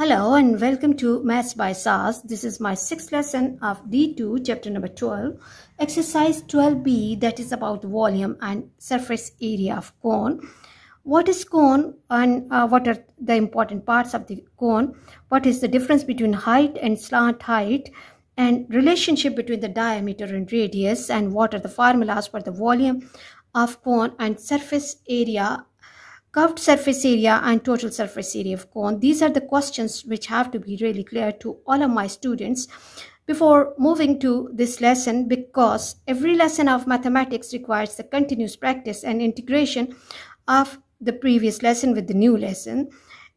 Hello and welcome to Maths by SAS. This is my sixth lesson of D2 chapter number 12. Exercise 12b that is about volume and surface area of cone. What is cone and uh, what are the important parts of the cone? What is the difference between height and slant height? And relationship between the diameter and radius and what are the formulas for the volume of cone and surface area curved surface area and total surface area of cone. These are the questions which have to be really clear to all of my students before moving to this lesson because every lesson of mathematics requires the continuous practice and integration of the previous lesson with the new lesson.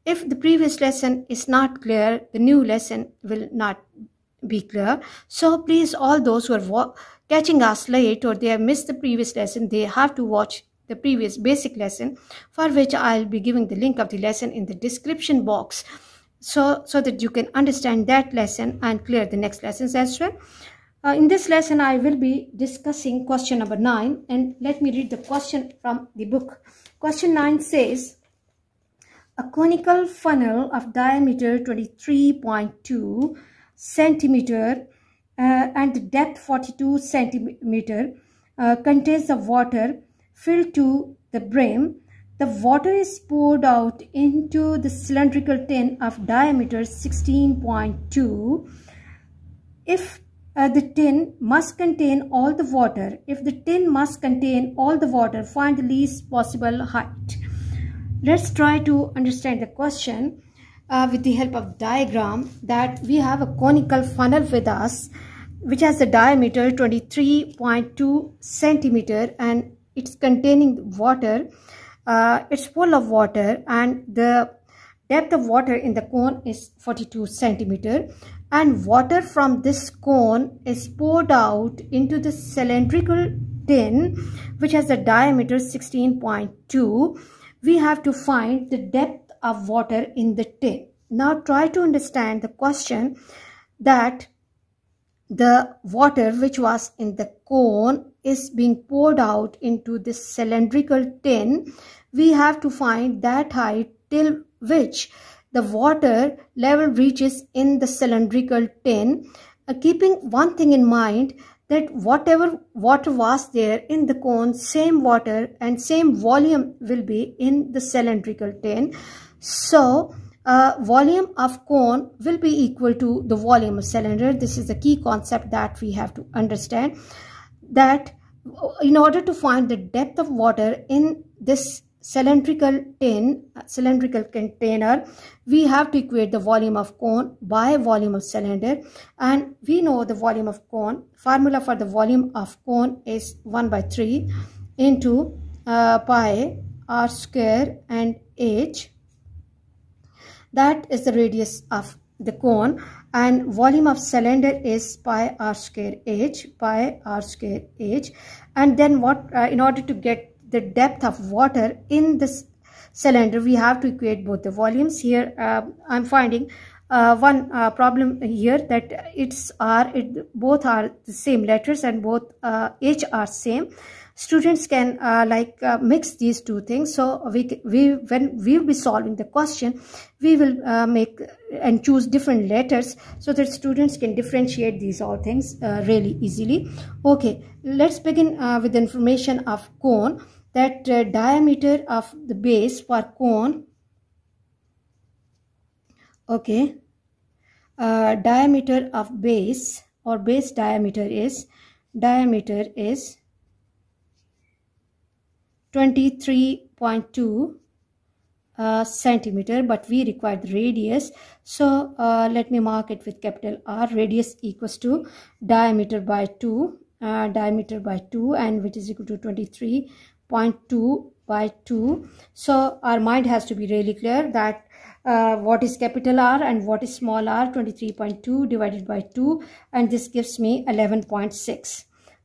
If the previous lesson is not clear, the new lesson will not be clear. So please, all those who are catching us late or they have missed the previous lesson, they have to watch the previous basic lesson for which I'll be giving the link of the lesson in the description box so, so that you can understand that lesson and clear the next lessons as well. Uh, in this lesson, I will be discussing question number 9 and let me read the question from the book. Question 9 says, a conical funnel of diameter 23.2 centimeter uh, and depth 42 centimeter uh, contains the water filled to the brim, the water is poured out into the cylindrical tin of diameter 16.2. If uh, the tin must contain all the water, if the tin must contain all the water, find the least possible height. Let's try to understand the question. Uh, with the help of diagram that we have a conical funnel with us which has a diameter 23.2 centimeter and it's containing water uh, it's full of water and the depth of water in the cone is 42 centimeter and water from this cone is poured out into the cylindrical tin which has a diameter 16.2 we have to find the depth of water in the tin now try to understand the question that the water which was in the cone is being poured out into this cylindrical tin, we have to find that height till which the water level reaches in the cylindrical tin, uh, keeping one thing in mind that whatever water was there in the cone, same water and same volume will be in the cylindrical tin. So, uh, volume of cone will be equal to the volume of cylinder. This is the key concept that we have to understand that in order to find the depth of water in this cylindrical tin cylindrical container we have to equate the volume of cone by volume of cylinder and we know the volume of cone formula for the volume of cone is 1 by 3 into uh, pi r square and h that is the radius of the cone and volume of cylinder is pi r square h pi r square h and then what uh, in order to get the depth of water in this cylinder we have to equate both the volumes here uh, i'm finding uh, one uh, problem here that it's are it both are the same letters and both uh, h are same students can uh, like uh, mix these two things so we we when we'll be solving the question we will uh, make and choose different letters so that students can differentiate these all things really easily okay let's begin with information of cone that diameter of the base for cone okay uh, diameter of base or base diameter is diameter is 23.2 uh, centimeter but we require the radius so uh, let me mark it with capital R radius equals to diameter by 2 uh, diameter by 2 and which is equal to 23.2 by 2 so our mind has to be really clear that uh, what is capital R and what is small r 23.2 divided by 2 and this gives me 11.6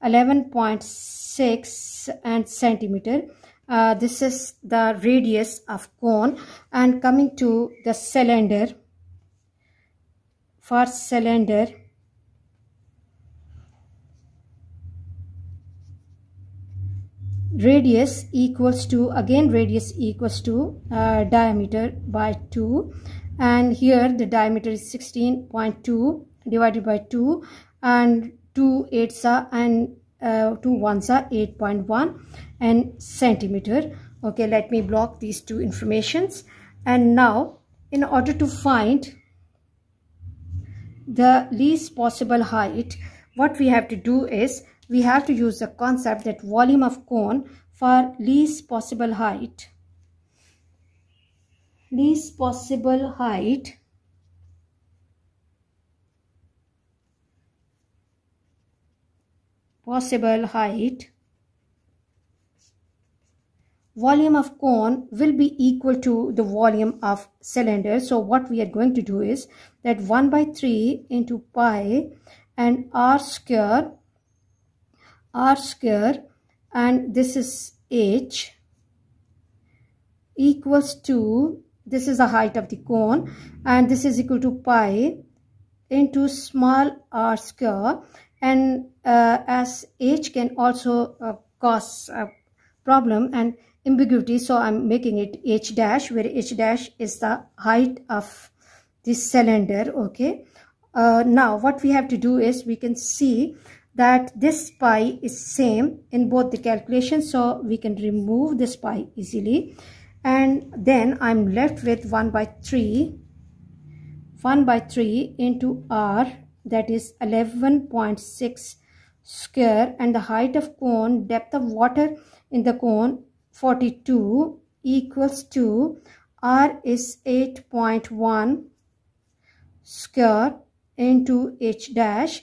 11.6 and centimeter uh, this is the radius of cone and coming to the cylinder for cylinder radius equals to again radius equals to uh, diameter by 2 and here the diameter is 16.2 divided by 2 and 2 eights are and uh, 2 ones are 8.1 and centimeter okay let me block these two informations and now in order to find the least possible height what we have to do is we have to use the concept that volume of cone for least possible height least possible height possible height volume of cone will be equal to the volume of cylinder so what we are going to do is that 1 by 3 into pi and r square r square and this is h equals to this is the height of the cone and this is equal to pi into small r square and uh, as h can also uh, cause a uh, problem and ambiguity so i'm making it h dash where h dash is the height of this cylinder okay uh, now what we have to do is we can see that this pi is same in both the calculations so we can remove this pi easily and then I'm left with 1 by 3 1 by 3 into r that is 11.6 square and the height of cone depth of water in the cone 42 equals to r is 8.1 square into h dash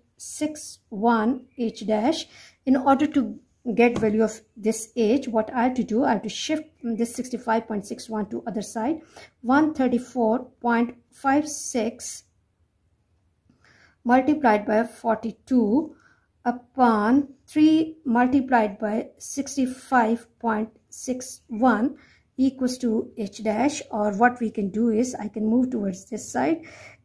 6 1 h dash in order to get value of this h what i have to do i have to shift this 65.61 to other side 134.56 multiplied by 42 upon 3 multiplied by 65.61 equals to h dash or what we can do is I can move towards this side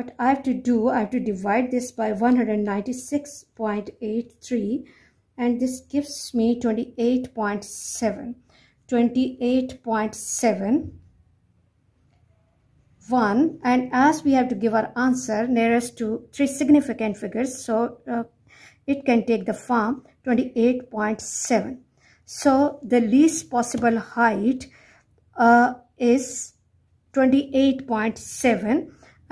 what I have to do I have to divide this by 196.83 and this gives me 28.7 28.7 1 and as we have to give our answer nearest to three significant figures so uh, it can take the form 28.7 so the least possible height uh, is 28.7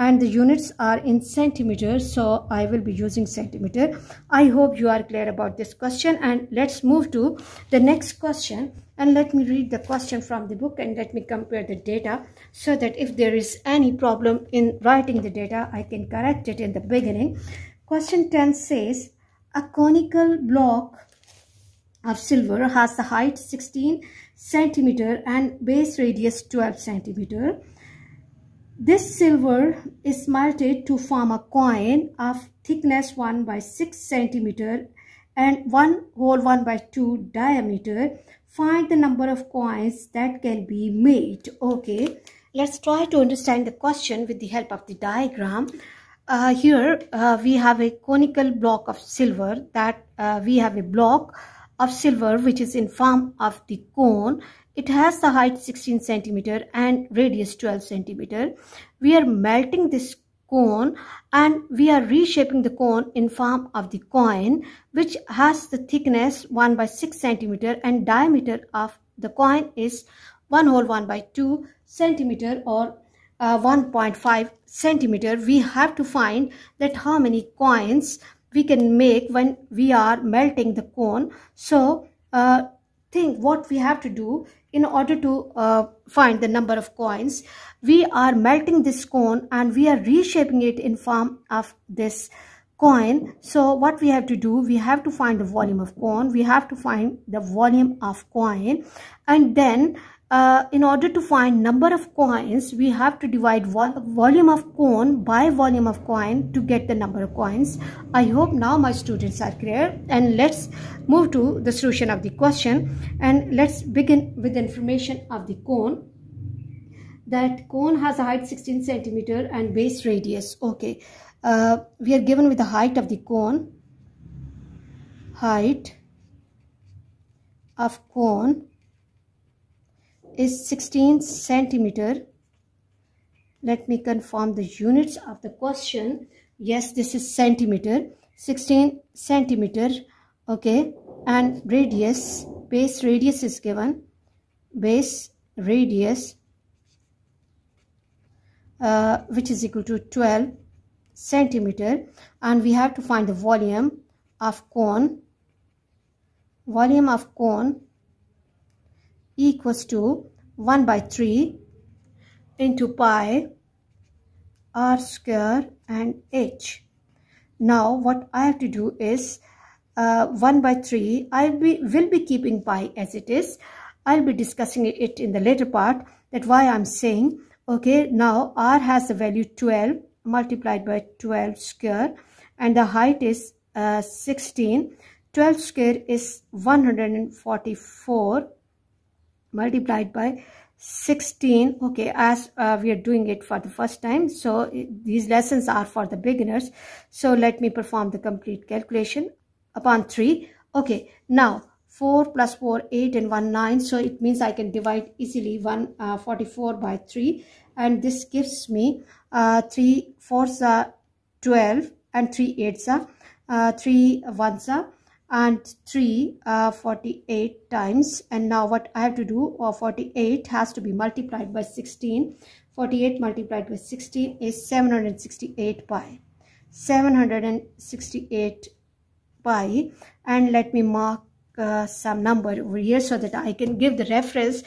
and the units are in centimeters so I will be using centimeter I hope you are clear about this question and let's move to the next question and let me read the question from the book and let me compare the data so that if there is any problem in writing the data I can correct it in the beginning question 10 says a conical block of silver has a height 16 centimeter and base radius 12 centimeter this silver is smelted to form a coin of thickness 1 by 6 centimeter and 1 whole 1 by 2 diameter. Find the number of coins that can be made. Okay, let's try to understand the question with the help of the diagram. Uh, here uh, we have a conical block of silver that uh, we have a block of silver which is in form of the cone it has the height 16 centimeter and radius 12 centimeter. We are melting this cone and we are reshaping the cone in form of the coin which has the thickness 1 by 6 centimeter and diameter of the coin is 1 whole 1 by 2 centimeter or uh, 1.5 centimeter we have to find that how many coins we can make when we are melting the cone so uh, think what we have to do in order to uh, find the number of coins we are melting this cone and we are reshaping it in form of this coin so what we have to do we have to find the volume of cone we have to find the volume of coin and then uh, in order to find number of coins we have to divide volume of coin by volume of coin to get the number of coins i hope now my students are clear and let's move to the solution of the question and let's begin with information of the cone that cone has a height 16 centimeter and base radius okay uh, we are given with the height of the cone height of cone is 16 centimeter. Let me confirm the units of the question. Yes, this is centimeter. 16 centimeter. Okay. And radius, base radius is given. Base radius, uh, which is equal to 12 centimeter. And we have to find the volume of cone. Volume of cone equals to 1 by 3 into pi r square and h. Now what I have to do is uh, 1 by 3 I be, will be keeping pi as it is. I'll be discussing it in the later part that why I'm saying okay now r has the value 12 multiplied by 12 square and the height is uh, 16. 12 square is 144 multiplied by 16 okay as uh, we are doing it for the first time so these lessons are for the beginners so let me perform the complete calculation upon 3 okay now 4 plus 4 8 and 1 9 so it means i can divide easily 144 uh, by 3 and this gives me uh, 3 fours are 12 and 3 eights are uh, 3 ones are and 3 uh, 48 times and now what I have to do or uh, 48 has to be multiplied by 16 48 multiplied by 16 is 768 pi 768 pi and let me mark uh, some number over here so that I can give the reference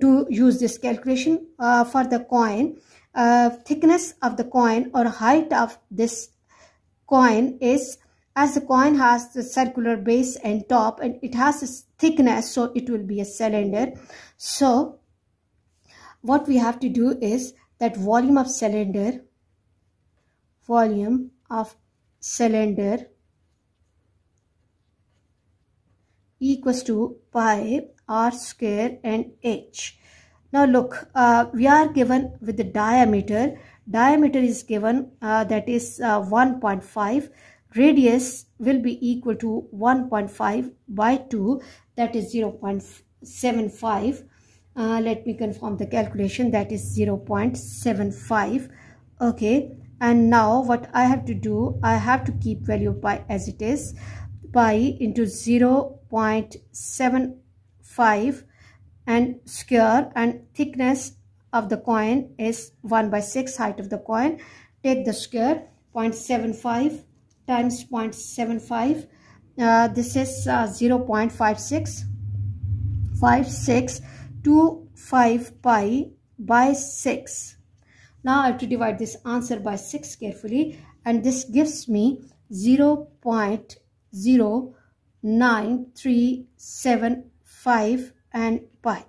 to use this calculation uh, for the coin uh, thickness of the coin or height of this coin is as the coin has the circular base and top and it has a thickness so it will be a cylinder so what we have to do is that volume of cylinder volume of cylinder equals to pi r square and h now look uh, we are given with the diameter diameter is given uh, that is uh, 1.5 radius will be equal to 1.5 by 2 that is 0.75 uh, let me confirm the calculation that is 0.75 okay and now what I have to do I have to keep value pi as it is pi into 0.75 and square and thickness of the coin is 1 by 6 height of the coin take the square 0.75 times 0.75 uh, this is uh, 0 pi by 6 now I have to divide this answer by 6 carefully and this gives me 0 0.09375 and pi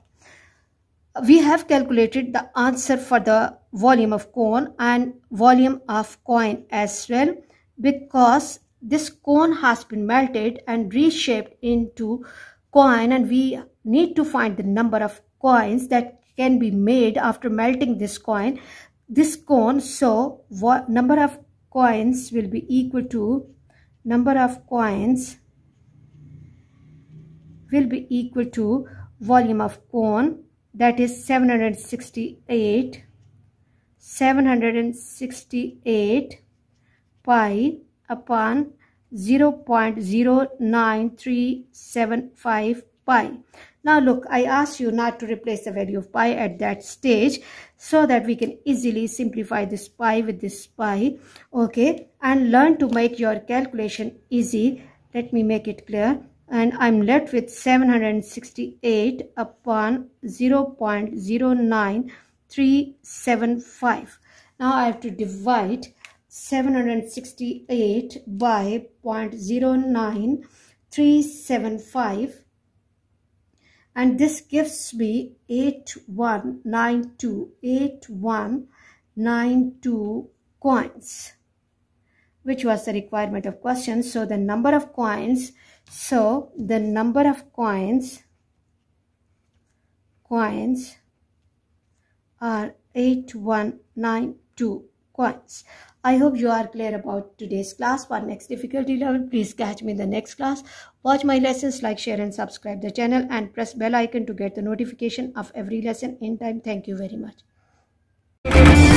we have calculated the answer for the volume of cone and volume of coin as well because this cone has been melted and reshaped into coin and we need to find the number of coins that can be made after melting this coin this cone so what number of coins will be equal to number of coins will be equal to volume of cone that is 768 768 pi upon 0.09375 pi. Now look, I ask you not to replace the value of pi at that stage so that we can easily simplify this pi with this pi, okay, and learn to make your calculation easy. Let me make it clear. And I'm left with 768 upon 0.09375. Now I have to divide 768 by 0.09375 and this gives me 8192 8192 coins which was the requirement of question so the number of coins so the number of coins coins are 8192 coins I hope you are clear about today's class. For next difficulty level, please catch me in the next class. Watch my lessons, like, share and subscribe the channel and press bell icon to get the notification of every lesson in time. Thank you very much.